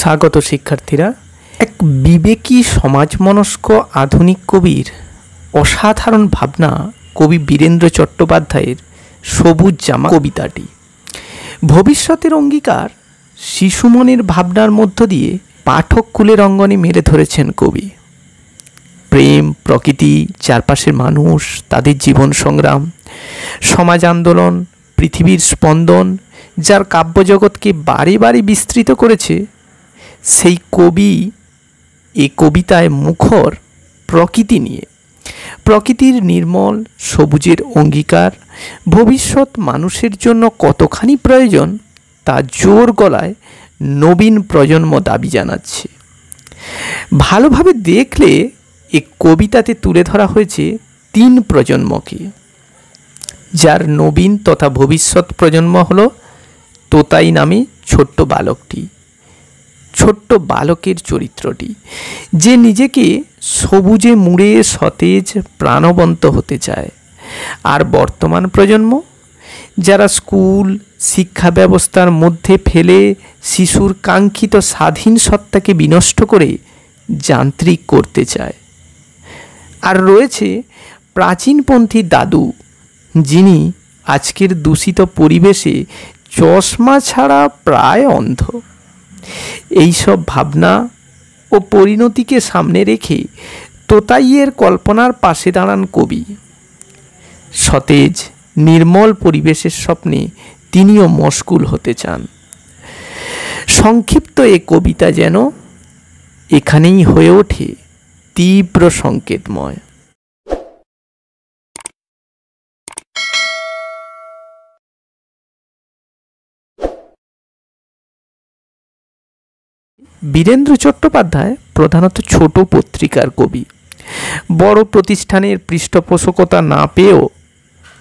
স্বাগত শিক্ষার্থীরা এক বিবেকী সমাজমনস্ক আধুনিক কবির অসাধারণ ভাবনা কবি বীরেন্দ্র চট্টোপাধ্যায়ের সবুজ জামা কবিতাটি ভবিষ্যতের অঙ্গীকার শিশুমনের ভাবনার মধ্য দিয়ে পাঠক কুলের অঙ্গনে মেলে ধরেছেন কবি প্রেম প্রকৃতি চারপাশের মানুষ তাদের জীবন সংগ্রাম সমাজ আন্দোলন পৃথিবীর স্পন্দন যার কাব্যজগৎকে বারে বারে বিস্তৃত করেছে সেই কবি এ কবিতায় মুখর প্রকৃতি নিয়ে প্রকৃতির নির্মল সবুজের অঙ্গীকার ভবিষ্যৎ মানুষের জন্য কতখানি প্রয়োজন তা জোর গলায় নবীন প্রজন্ম দাবি জানাচ্ছে ভালোভাবে দেখলে এ কবিতাতে তুলে ধরা হয়েছে তিন প্রজন্মকে যার নবীন তথা ভবিষ্যৎ প্রজন্ম হলো তোতাই নামে ছোট্ট বালকটি ছোট্ট বালকের চরিত্রটি যে নিজেকে সবুজে মুড়ে সতেজ প্রাণবন্ত হতে চায় আর বর্তমান প্রজন্ম যারা স্কুল শিক্ষা ব্যবস্থার মধ্যে ফেলে শিশুর কাঙ্ক্ষিত স্বাধীন সত্তাকে বিনষ্ট করে যান্ত্রিক করতে চায় আর রয়েছে প্রাচীনপন্থী দাদু যিনি আজকের দূষিত পরিবেশে চশমা ছাড়া প্রায় অন্ধ এই সব ভাবনা ও পরিণতিকে সামনে রেখে তোতাইয়ের কল্পনার পাশে দাঁড়ান কবি সতেজ নির্মল পরিবেশের স্বপ্নে তিনিও মশকুল হতে চান সংক্ষিপ্ত এ কবিতা যেন এখানেই হয়ে ওঠে তীব্র সংকেতময় বীরেন্দ্র চট্টোপাধ্যায় প্রধানত ছোট পত্রিকার কবি বড় প্রতিষ্ঠানের পৃষ্ঠপোষকতা না পেয়েও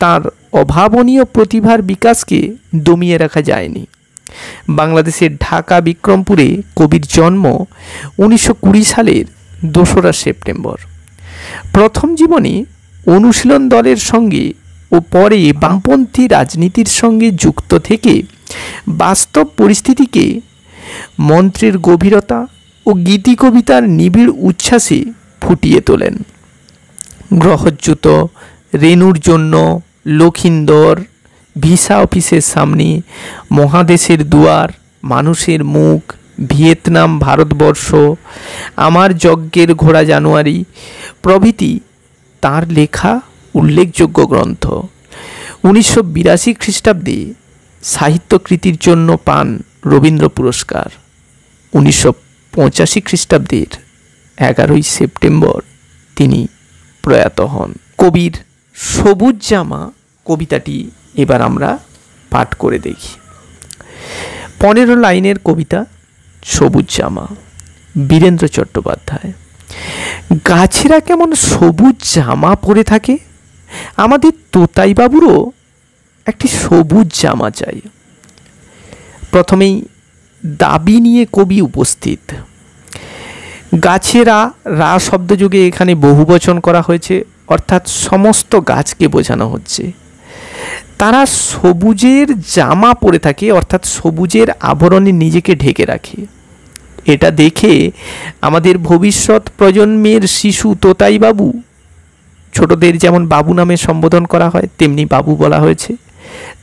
তার অভাবনীয় প্রতিভার বিকাশকে দমিয়ে রাখা যায়নি বাংলাদেশের ঢাকা বিক্রমপুরে কবির জন্ম উনিশশো সালের দোসরা সেপ্টেম্বর প্রথম জীবনে অনুশীলন দলের সঙ্গে ও পরে বামপন্থী রাজনীতির সঙ্গে যুক্ত থেকে বাস্তব পরিস্থিতিকে মন্ত্রের গভীরতা ও গীতি কবিতার নিবিড় উচ্ছ্বাসে ফুটিয়ে তোলেন গ্রহচ্যুত রেণুর জন্য লখিন্দর ভিসা অফিসের সামনে মহাদেশের দুয়ার মানুষের মুখ ভিয়েতনাম ভারতবর্ষ আমার যজ্ঞের ঘোড়া জানুয়ারি প্রভৃতি তার লেখা উল্লেখযোগ্য গ্রন্থ উনিশশো বিরাশি খ্রিস্টাব্দে সাহিত্যকৃতির জন্য পান রবীন্দ্র পুরস্কার উনিশশো পঁচাশি খ্রিস্টাব্দের এগারোই সেপ্টেম্বর তিনি প্রয়াত হন কবির সবুজ জামা কবিতাটি এবার আমরা পাঠ করে দেখি পনেরো লাইনের কবিতা সবুজ জামা বীরেন্দ্র চট্টোপাধ্যায় গাছেরা কেমন সবুজ জামা পরে থাকে আমাদের তোতাইবাবুরও একটি সবুজ জামা চাই প্রথমেই দাবি নিয়ে কবি উপস্থিত গাছেরা রা শব্দযুগে এখানে বহুবচন করা হয়েছে অর্থাৎ সমস্ত গাছকে বোঝানো হচ্ছে তারা সবুজের জামা পরে থাকে অর্থাৎ সবুজের আবরণে নিজেকে ঢেকে রাখে এটা দেখে আমাদের ভবিষ্যৎ প্রজন্মের শিশু তোতাই বাবু ছোটদের যেমন বাবু নামে সম্বোধন করা হয় তেমনি বাবু বলা হয়েছে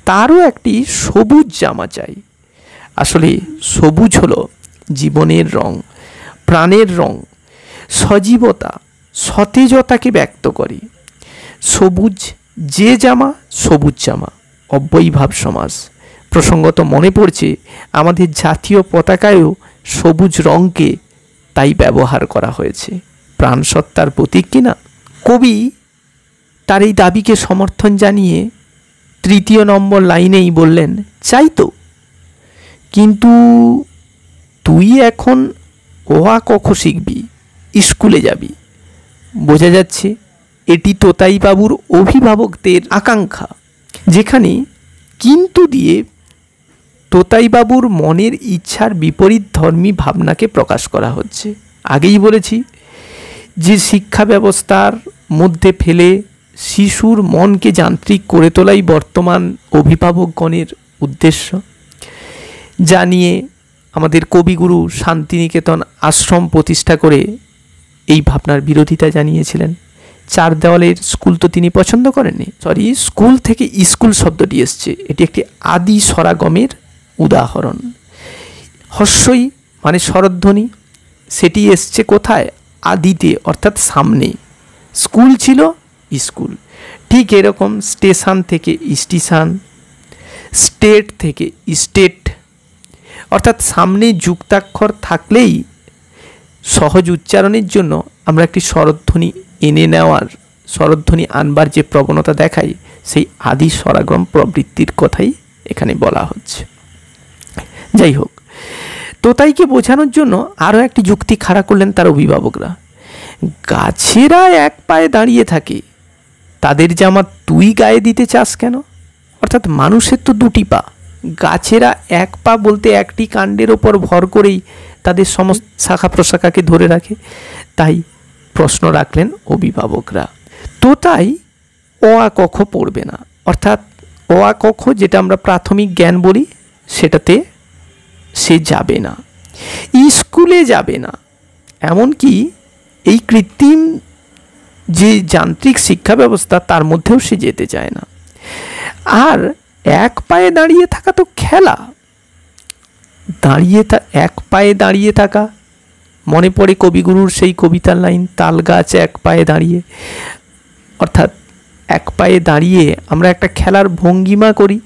তারও একটি সবুজ জামা চাই আসলে সবুজ হলো জীবনের রং প্রাণের রং সজীবতা সতেজতাকে ব্যক্ত করে সবুজ যে জামা সবুজ জামা অব্যয়ীভাব সমাজ প্রসঙ্গত মনে পড়ছে আমাদের জাতীয় পতাকায়ও সবুজ রঙকে তাই ব্যবহার করা হয়েছে প্রাণসত্তার প্রতীক কিনা কবি তার এই দাবিকে সমর্থন জানিয়ে তৃতীয় নম্বর লাইনেই বললেন চাই তো কিন্তু তুই এখন অ কখ শিখবি স্কুলে যাবি বোঝা যাচ্ছে এটি তোতাইবাবুর অভিভাবকদের আকাঙ্ক্ষা যেখানে কিন্তু দিয়ে তোতাইবাবুর মনের ইচ্ছার বিপরীত ধর্মী ভাবনাকে প্রকাশ করা হচ্ছে আগেই বলেছি যে শিক্ষা ব্যবস্থার মধ্যে ফেলে শিশুর মনকে যান্ত্রিক করে তোলাই বর্তমান অভিভাবকগণের উদ্দেশ্য জানিয়ে আমাদের কবিগুরু শান্তিনিকেতন আশ্রম প্রতিষ্ঠা করে এই ভাবনার বিরোধিতা জানিয়েছিলেন চার দেওয়ালের স্কুল তো তিনি পছন্দ করেননি সরি স্কুল থেকে স্কুল শব্দটি এসছে এটি একটি আদি সরাগমের উদাহরণ হস্যই মানে শরধ্বনি সেটি এসছে কোথায় আদিতে অর্থাৎ সামনে স্কুল ছিল স্কুল ঠিক এরকম স্টেশন থেকে স্টেশন স্টেট থেকে স্টেট অর্থাৎ সামনে যুক্তাক্ষর থাকলেই সহজ উচ্চারণের জন্য আমরা একটি স্বরধ্বনি এনে নেওয়ার স্বরধ্বনি আনবার যে প্রবণতা দেখাই সেই আদি স্বরাগম প্রবৃত্তির কথাই এখানে বলা হচ্ছে যাই হোক তোতাইকে বোঝানোর জন্য আরও একটি যুক্তি খাড়া করলেন তার অভিভাবকরা গাছেরা এক পায়ে দাঁড়িয়ে থাকে তাদের জামা তুই গায়ে দিতে চাস কেন অর্থাৎ মানুষের তো দুটি পা গাছেরা এক পা বলতে একটি কাণ্ডের ওপর ভর করেই তাদের সমস্ত শাখা প্রশাখাকে ধরে রাখে তাই প্রশ্ন রাখলেন অভিভাবকরা তো তাই অ আ কখ পড়বে না অর্থাৎ অ আ কখ যেটা আমরা প্রাথমিক জ্ঞান বলি সেটাতে সে যাবে না স্কুলে যাবে না এমনকি এই কৃত্রিম যে যান্ত্রিক শিক্ষা ব্যবস্থা তার মধ্যেও সে যেতে চায় না আর এক পায়ে দাঁড়িয়ে থাকা তো খেলা দাঁড়িয়ে তা এক পায়ে দাঁড়িয়ে থাকা মনে পড়ে কবিগুরুর সেই কবিতার লাইন তাল গাছ এক পায়ে দাঁড়িয়ে অর্থাৎ এক পায়ে দাঁড়িয়ে আমরা একটা খেলার ভঙ্গিমা করি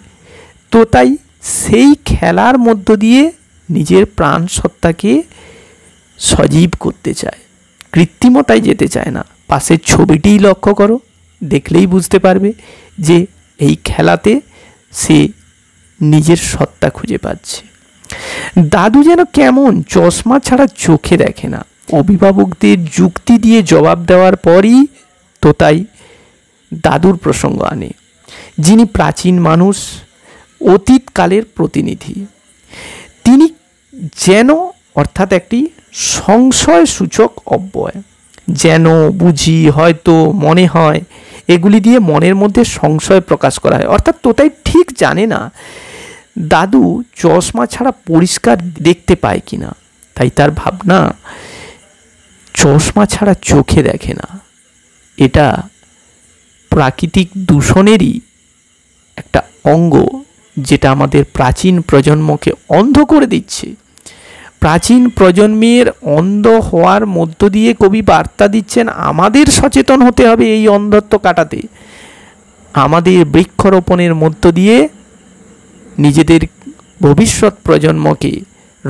তো তাই সেই খেলার মধ্য দিয়ে নিজের প্রাণ সত্তাকে সজীব করতে চায় কৃত্রিমতায় যেতে চায় না পাশের ছবিটিই লক্ষ্য করো দেখলেই বুঝতে পারবে যে এই খেলাতে সে নিজের সত্তা খুঁজে পাচ্ছে দাদু যেন কেমন চশমা ছাড়া চোখে দেখে না অভিভাবকদের যুক্তি দিয়ে জবাব দেওয়ার পরই তো তাই দাদুর প্রসঙ্গ আনে যিনি প্রাচীন মানুষ অতীতকালের প্রতিনিধি তিনি যেন অর্থাৎ একটি সংশয় সূচক অব্যয় যেন বুঝি হয়তো মনে হয় এগুলি দিয়ে মনের মধ্যে সংশয় প্রকাশ করা হয় অর্থাৎ তোতাই ঠিক জানে না দাদু চশমা ছাড়া পরিষ্কার দেখতে পায় কি না তাই তার ভাবনা চশমা ছাড়া চোখে দেখে না এটা প্রাকৃতিক দূষণেরই একটা অঙ্গ যেটা আমাদের প্রাচীন প্রজন্মকে অন্ধ করে দিচ্ছে প্রাচীন প্রজন্মের অন্ধ হওয়ার মধ্য দিয়ে কবি বার্তা দিচ্ছেন আমাদের সচেতন হতে হবে এই অন্ধত্ব কাটাতে আমাদের বৃক্ষরোপণের মধ্য দিয়ে নিজেদের ভবিষ্যৎ প্রজন্মকে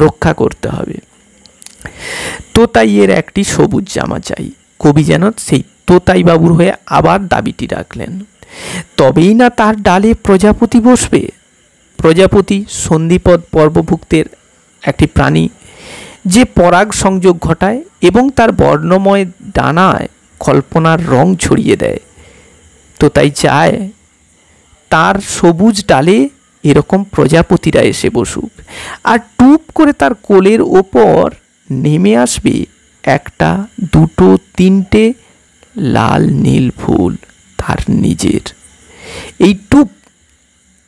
রক্ষা করতে হবে এর একটি সবুজ জামা চাই কবি যেন সেই তোতাই বাবুর হয়ে আবার দাবিটি রাখলেন তবেই না তার ডালে প্রজাপতি বসবে প্রজাপতি সন্ধিপদ পর্বভুক্তের একটি প্রাণী যে পরাগ সংযোগ ঘটায় এবং তার বর্ণময় ডানায় কল্পনার রং ছড়িয়ে দেয় তো তাই চায় তার সবুজ ডালে এরকম প্রজাপতিরা এসে বসুক আর টুপ করে তার কোলের ওপর নেমে আসবে একটা দুটো তিনটে লাল নীল ফুল তার নিজের এই টুপ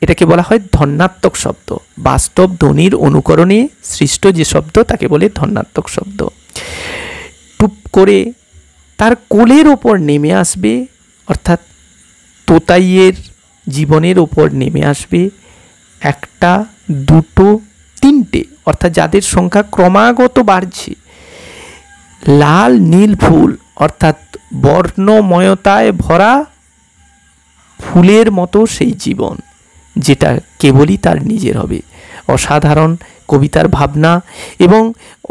এটাকে বলা হয় ধন্যাত্মক শব্দ বাস্তব ধ্বনির অনুকরণে সৃষ্ট যে শব্দ তাকে বলে ধন্যাত্মক শব্দ টুপ করে তার কোলের ওপর নেমে আসবে অর্থাৎ তোতাইয়ের জীবনের ওপর নেমে আসবে একটা দুটো তিনটে অর্থাৎ যাদের সংখ্যা ক্রমাগত বাড়ছে লাল নীল ফুল অর্থাৎ বর্ণময়তায় ভরা ফুলের মতো সেই জীবন যেটা কেবলই তার নিজের হবে অসাধারণ কবিতার ভাবনা এবং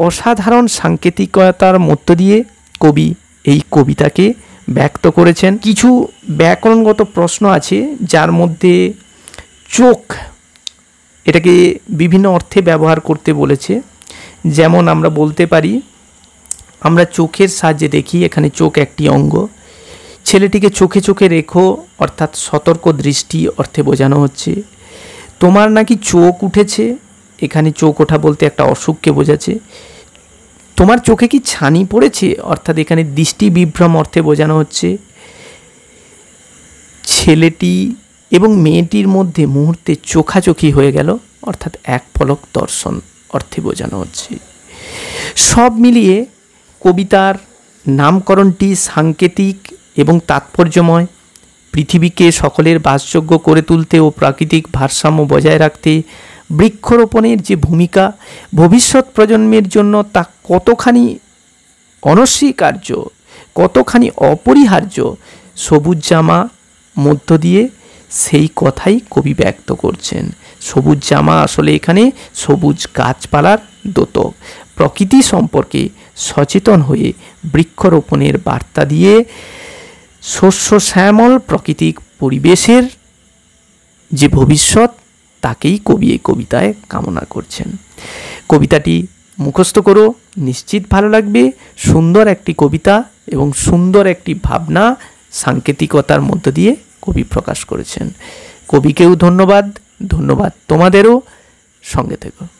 অসাধারণ সাংকেতিকতার মধ্য দিয়ে কবি এই কবিতাকে ব্যক্ত করেছেন কিছু ব্যাকরণগত প্রশ্ন আছে যার মধ্যে চোখ এটাকে বিভিন্ন অর্থে ব্যবহার করতে বলেছে যেমন আমরা বলতে পারি আমরা চোখের সাহায্যে দেখি এখানে চোখ একটি অঙ্গ ছেলেটিকে চোখে চোখে রেখো অর্থাৎ সতর্ক দৃষ্টি অর্থে বোঝানো হচ্ছে তোমার নাকি চোখ উঠেছে এখানে চোখ ওঠা বলতে একটা অসুখকে বোঝাচ্ছে তোমার চোখে কি ছানি পড়েছে অর্থাৎ এখানে দৃষ্টি বিভ্রম অর্থে বোঝানো হচ্ছে ছেলেটি এবং মেয়েটির মধ্যে মুহূর্তে চোখাচোখি হয়ে গেল অর্থাৎ এক ফলক দর্শন অর্থে বোঝানো হচ্ছে সব মিলিয়ে কবিতার নামকরণটি সাংকেতিক এবং তাৎপর্যময় পৃথিবীকে সকলের বাসযোগ্য করে তুলতে ও প্রাকৃতিক ভারসাম্য বজায় রাখতে বৃক্ষরোপণের যে ভূমিকা ভবিষ্যৎ প্রজন্মের জন্য তা কতখানি অনস্বীকার্য কতখানি অপরিহার্য সবুজ জামা মধ্য দিয়ে সেই কথাই কবি ব্যক্ত করছেন সবুজ জামা আসলে এখানে সবুজ গাছপালার দোতক প্রকৃতি সম্পর্কে সচেতন হয়ে বৃক্ষরোপণের বার্তা দিয়ে শস্য শ্যামল প্রাকৃতিক পরিবেশের যে ভবিষ্যৎ তাকেই কবি এই কবিতায় কামনা করছেন কবিতাটি মুখস্থ করো নিশ্চিত ভালো লাগবে সুন্দর একটি কবিতা এবং সুন্দর একটি ভাবনা সাংকেতিকতার মধ্য দিয়ে কবি প্রকাশ করেছেন কবিকেও ধন্যবাদ ধন্যবাদ তোমাদেরও সঙ্গে থেকো